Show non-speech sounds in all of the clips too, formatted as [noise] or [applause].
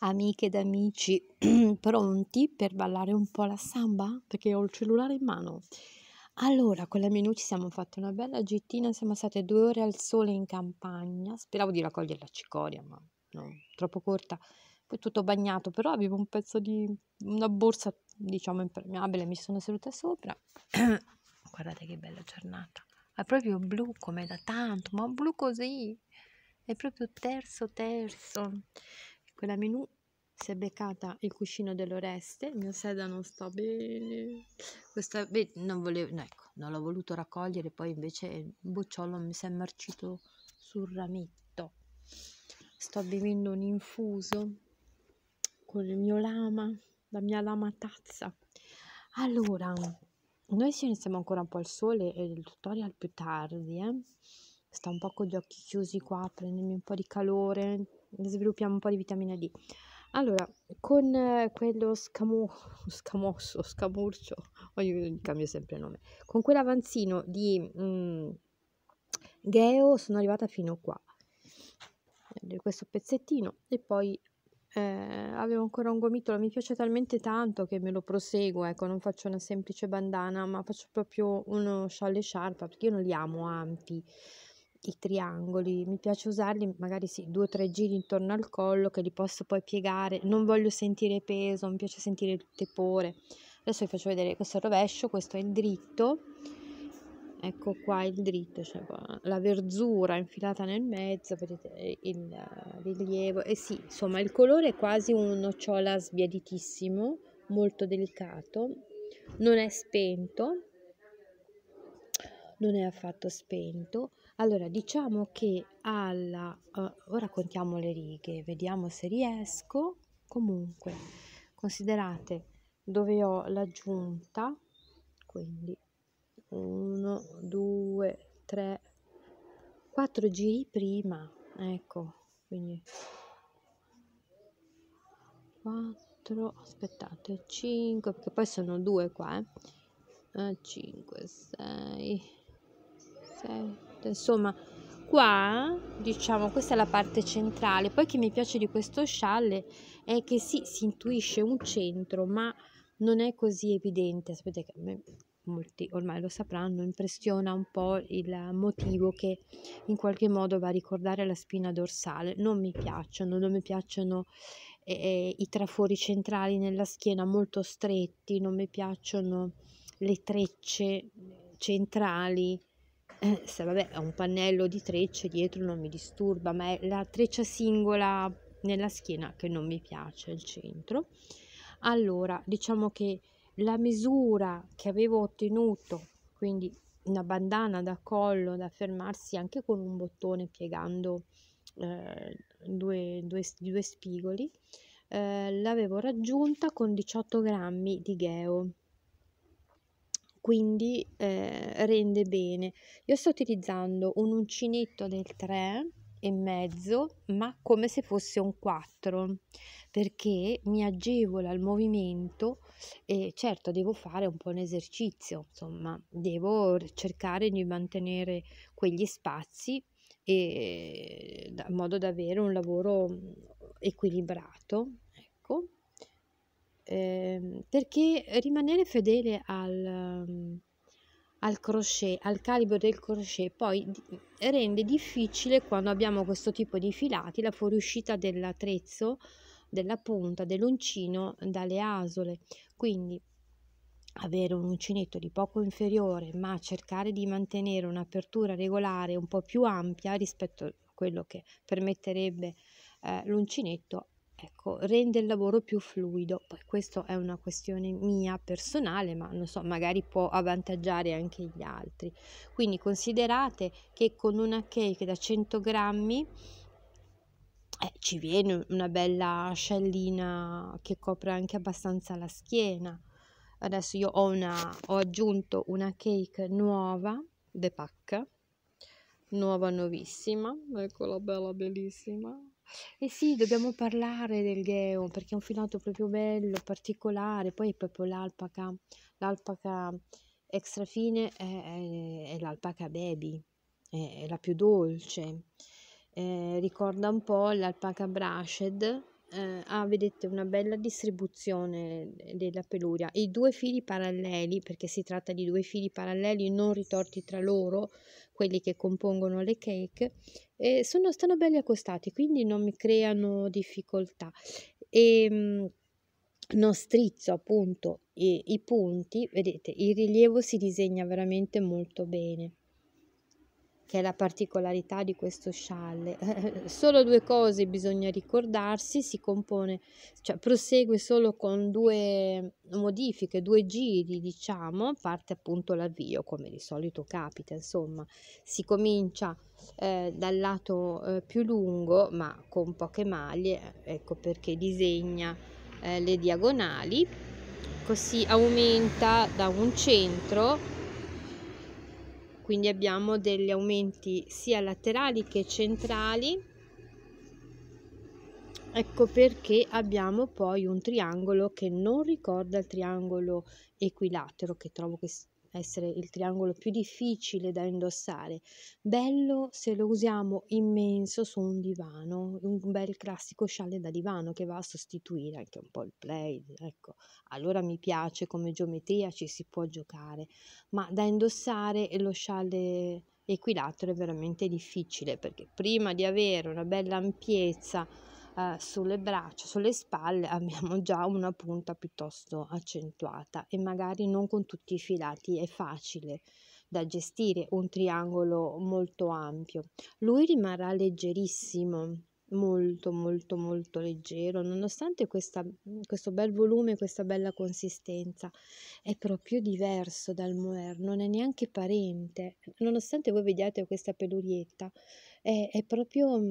amiche ed amici [clears throat] pronti per ballare un po' la samba? Perché ho il cellulare in mano. Allora, con la Menù ci siamo fatti una bella gittina, siamo state due ore al sole in campagna, speravo di raccogliere la cicoria, ma no, troppo corta. Poi tutto bagnato, però avevo un pezzo di una borsa, diciamo, impermeabile, mi sono seduta sopra. [clears throat] Guardate che bella giornata. È proprio blu come da tanto, ma blu così. È proprio terzo terzo. Quella menù si è beccata il cuscino dell'Oreste, il mio seda non sta bene. Questa, beh, non volevo, no, ecco, non l'ho voluto raccogliere, poi invece il bocciolo mi si è marcito sul rametto. Sto bevendo un infuso con il mio lama, la mia lama tazza. Allora, noi ci iniziamo ancora un po' al sole e il tutorial più tardi, eh. Sto un po' con gli occhi chiusi qua a prendermi un po' di calore, sviluppiamo un po' di vitamina D. Allora, con eh, quello scamo, [laughs] scamosso, scamurcio, [laughs] oh, io cambio sempre nome, con quell'avanzino di mh, mm, Geo sono arrivata fino qua, questo pezzettino, e poi eh, avevo ancora un gomitolo, mi piace talmente tanto che me lo proseguo, ecco, non faccio una semplice bandana, ma faccio proprio uno scialle sciarpa, perché io non li amo ampi, i triangoli, mi piace usarli magari sì, due o tre giri intorno al collo che li posso poi piegare, non voglio sentire peso, mi piace sentire il tepore. Adesso vi faccio vedere, questo è il rovescio, questo è il dritto, ecco qua il dritto, cioè la verzura infilata nel mezzo, vedete eh, il eh, rilievo, e eh sì, insomma il colore è quasi un nocciola sbiaditissimo, molto delicato, non è spento, non è affatto spento, allora, diciamo che alla uhm, ora contiamo le righe, vediamo se riesco. Comunque, considerate dove ho l'aggiunta, quindi 1, 2, 3, 4 giri prima, ecco, quindi 4, aspettate, 5, perché poi sono 2 qua, eh. 5, 6, 6 sotto certo, insomma qua diciamo questa è la parte centrale poi che mi piace di questo scialle è che sì si intuisce un centro ma non è così evidente Aspetta che a me molti ormai lo sapranno impressiona un po' il motivo che in qualche modo va a ricordare la spina dorsale non mi piacciono non mi piacciono eh, eh i trafori centrali nella schiena molto stretti non mi piacciono le trecce centrali eh, se vabbè ho un pannello di trecce dietro non mi disturba ma è la treccia singola nella schiena che non mi piace il centro allora diciamo che la misura che avevo ottenuto quindi una bandana da collo da fermarsi anche con un bottone piegando eh, due, due, due spigoli eh, l'avevo raggiunta con 18 grammi di gheo quindi eh, rende bene. Io sto utilizzando un uncinetto del 3 e mezzo, ma come se fosse un 4 perché mi agevola il movimento e certo devo fare un po' un esercizio, insomma, devo cercare di mantenere quegli spazi e, in modo da avere un lavoro mm, equilibrato, ecco. Eh, perché rimanere fedele al, al crochet, al calibro del crochet, poi rende difficile quando abbiamo questo tipo di filati la fuoriuscita dell'attrezzo, della punta, dell'uncino dalle asole. Quindi avere un uncinetto di poco inferiore, ma cercare di mantenere un'apertura regolare un po' più ampia rispetto a quello che permetterebbe eh, l'uncinetto ecco, rende il lavoro più fluido. Poi questa è una questione mia personale, ma non so, magari può avvantaggiare anche gli altri. Quindi considerate che con una cake da 100 grammi eh, ci viene una bella scellina che copre anche abbastanza la schiena. Adesso io ho, una, ho aggiunto una cake nuova, The Pack, nuova nuovissima, eccola bella bellissima, eh sì, dobbiamo parlare del gheo perché è un filato proprio bello, particolare, poi è proprio l'alpaca, l'alpaca extra fine è, è- è l'alpaca baby, è, è la più dolce, Eh, ricorda un po' l'alpaca brushed eh, ha ah, vedete una bella distribuzione della peluria i due fili paralleli perché si tratta di due fili paralleli non ritorti tra loro quelli che compongono le cake eh, sono, stanno belli accostati quindi non mi creano difficoltà e ehm, non strizzo appunto i, i punti vedete il rilievo si disegna veramente molto bene che è la particolarità di questo scialle. [laughs] solo due cose bisogna ricordarsi, si compone, cioè prosegue solo con due modifiche, due giri, diciamo, parte appunto l'avvio, come di solito capita, insomma, si comincia eh, dal lato eh, più lungo, ma con poche maglie, ecco perché disegna eh, le diagonali, così aumenta da un centro quindi abbiamo degli aumenti sia laterali che centrali ecco perché abbiamo poi un triangolo che non ricorda il triangolo equilatero che trovo che essere il triangolo più difficile da indossare. Bello se lo usiamo immenso su un divano, un bel classico scialle da divano che va a sostituire anche un po' il play. Ecco, allora mi piace come geometria ci si può giocare, ma da indossare lo scialle equilatero è veramente difficile perché prima di avere una bella ampiezza eh, sulle braccia, sulle spalle [laughs] abbiamo già una punta piuttosto accentuata e magari non con tutti i filati è facile da gestire un triangolo molto ampio. Lui rimarrà leggerissimo molto molto molto leggero nonostante questa, questo bel volume questa bella consistenza è proprio diverso dal moer non è neanche parente nonostante voi vediate questa pelurietta è, è proprio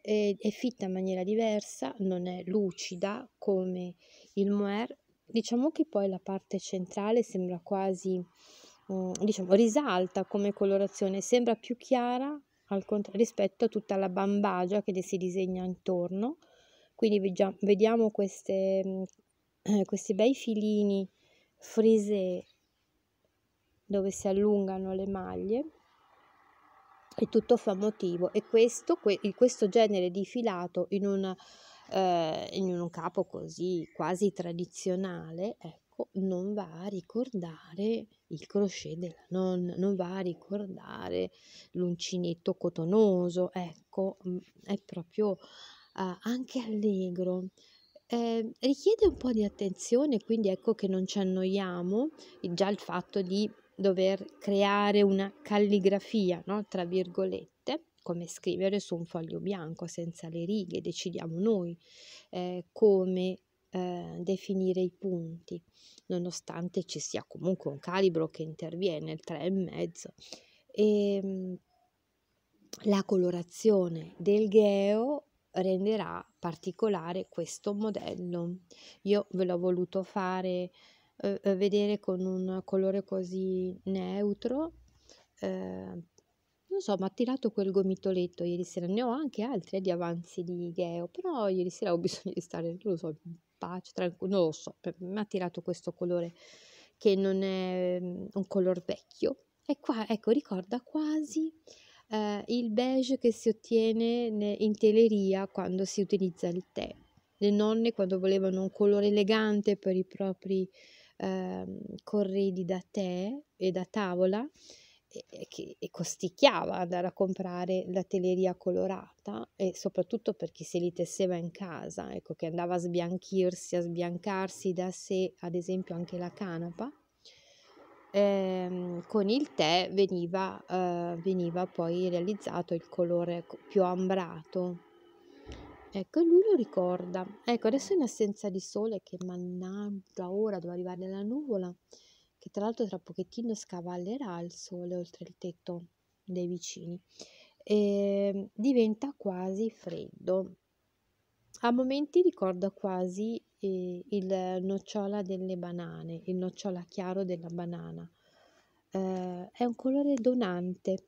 è, è fitta in maniera diversa, non è lucida come il mohair. Diciamo che poi la parte centrale sembra quasi, mm, diciamo, risalta come colorazione, sembra più chiara cont- rispetto a tutta la bambagia che si disegna intorno. Quindi vediamo queste, mm, [clears throat] questi bei filini frise dove si allungano le maglie è tutto motivo e questo, que, questo genere di filato in, una, eh, in un capo così quasi tradizionale ecco, non va a ricordare il crochet della nonna, non va a ricordare l'uncinetto cotonoso, ecco, mm, è proprio eh, anche allegro. Eh, richiede un po' di attenzione, quindi ecco che non ci annoiamo, già il fatto di dover creare una calligrafia, no? tra virgolette, come scrivere su un foglio bianco senza le righe, decidiamo noi eh, come eh, definire i punti, nonostante ci sia comunque un calibro che interviene, il 3,5. E, mh, ehm, la colorazione del gheo renderà particolare questo modello. Io ve l'ho voluto fare eh, eh, vedere con un colore così neutro. Eh, non so, mi ha tirato quel gomitoletto ieri sera, ne ho anche altri eh, di avanzi di Gheo, però ieri sera ho [laughs] bisogno di stare, non lo so, in pace, tranquillo, non lo so, mi ha tirato questo colore che non è mm, un color vecchio. E qua, ecco, ricorda quasi eh, il beige che si ottiene in teleria quando si utilizza il tè. Le nonne quando volevano un colore elegante per i propri Ehm, corredi da tè e da tavola e, e, e costicchiava andare a comprare la teleria colorata e soprattutto per chi se li tesseva in casa, ecco che andava a sbianchirsi, a sbiancarsi da sé, ad esempio anche la canapa. Eh, con il tè veniva, eh, veniva poi realizzato il colore più ambrato Ecco, lui lo ricorda. Ecco, adesso in assenza di sole, che mannaggia, ora doveva arrivare la nuvola, che tra l'altro tra pochettino scavallerà il sole oltre il tetto dei vicini, e ehm, diventa quasi freddo. A momenti ricorda quasi eh, il nocciola delle banane, il nocciola chiaro della banana. Eh, è un colore donante,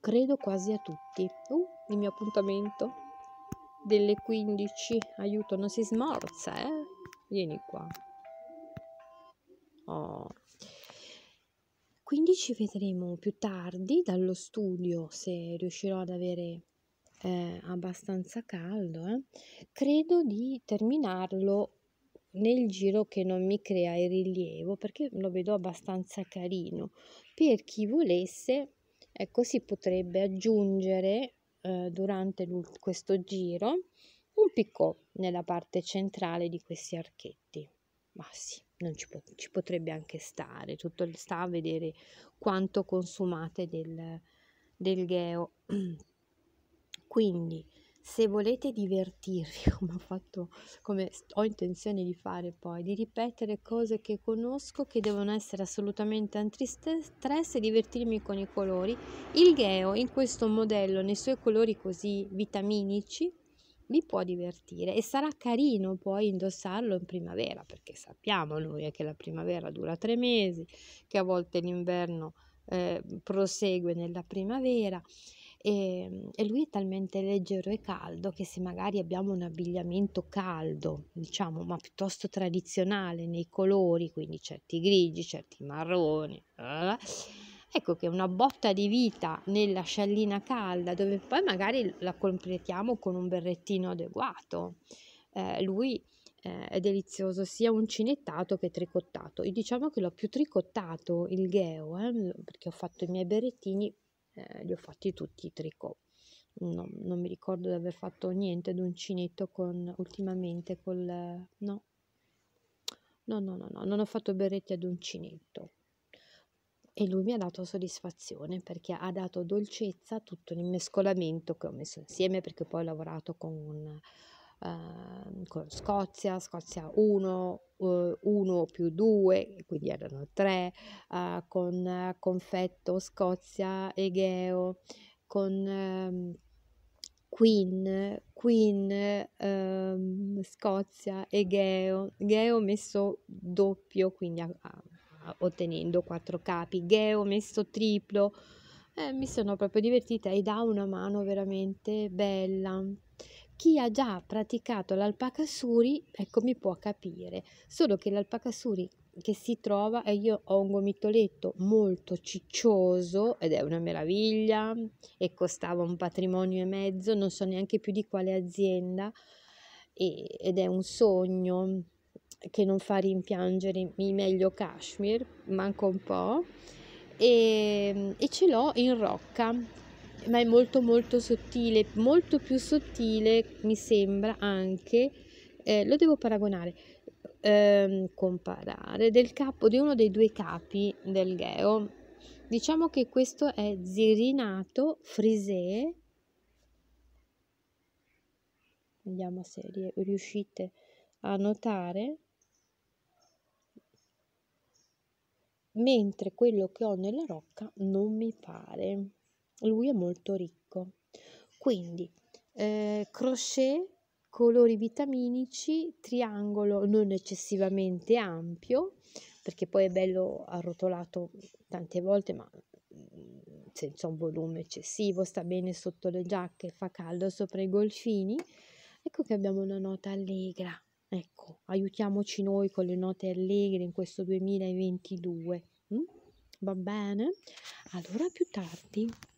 credo quasi a tutti. Uh, il mio appuntamento delle 15. Aiuto, non si smorza, eh? Vieni qua. Oh. 15 ci vedremo più tardi dallo studio se riuscirò ad avere eh, abbastanza caldo. Eh. Credo di terminarlo nel giro che non mi crea il rilievo perché lo vedo abbastanza carino. Per chi volesse, ecco, si potrebbe aggiungere eh, durante questo giro un picco nella parte centrale di questi archetti. Ma sì, non ci, pot- ci potrebbe anche stare, tutto sta a vedere quanto consumate del, del gheo. [clears throat] Quindi se volete divertirvi [laughs] come ho fatto come ho intenzione di fare poi di ripetere cose che conosco che devono essere assolutamente antistress e divertirmi con i colori il gheo in questo modello nei suoi colori così vitaminici vi può divertire e sarà carino poi indossarlo in primavera perché sappiamo noi che la primavera dura tre mesi che a volte l'inverno eh, prosegue nella primavera e, ehm, e lui è talmente leggero e caldo che se magari abbiamo un abbigliamento caldo, diciamo, ma piuttosto tradizionale nei colori, quindi certi grigi, certi marroni, Ecco che una botta di vita nella sciallina calda, dove poi magari la completiamo con un berrettino adeguato. Eh, lui eh, è delizioso sia uncinettato che tricottato. Io diciamo che l'ho più tricottato il gheo, eh, perché ho fatto i miei berrettini eh, li ho fatti tutti i tricot. No, non mi ricordo di aver fatto niente d'uncinetto con ultimamente col no. No, no, no, no, non ho fatto berretti ad uncinetto. E lui mi ha dato soddisfazione perché ha dato dolcezza a tutto l'immescolamento che ho messo insieme perché poi ho lavorato con un Ehm, con Scozia, Scozia 1, 1 eh, più 2, quindi erano 3, eh, con Confetto, Scozia, Egeo, con eh, Queen, Queen, ehm, Scozia, Egeo, Egeo messo doppio, quindi a, a, ottenendo quattro capi, Geo messo triplo, eh, mi sono proprio divertita e dà una mano veramente bella chi ha già praticato l'alpaca suri, ecco, mi può capire, solo che l'alpaca suri che si trova e io ho un gomitoletto molto ciccioso ed è una meraviglia e costava un patrimonio e mezzo, non so neanche più di quale azienda e, ed è un sogno che non fa rimpiangere mi meglio Kashmir, manco un po' e, ehm, e ce l'ho in rocca ma è molto molto sottile, molto più sottile mi sembra anche, eh, lo devo paragonare, ehm, comparare, del capo, di uno dei due capi del Gheo. Diciamo che questo è zirinato, frisé, vediamo se riuscite a notare, mentre quello che ho nella rocca non mi pare lui è molto ricco. Quindi eh, crochet, colori vitaminici, triangolo non eccessivamente ampio, perché poi è bello arrotolato tante volte, ma mm, senza un volume eccessivo, sta bene sotto le giacche, fa caldo sopra i golfini. Ecco che abbiamo una nota allegra. Ecco, aiutiamoci noi con le note allegre in questo 2022. Mm? Va bene? Allora più tardi.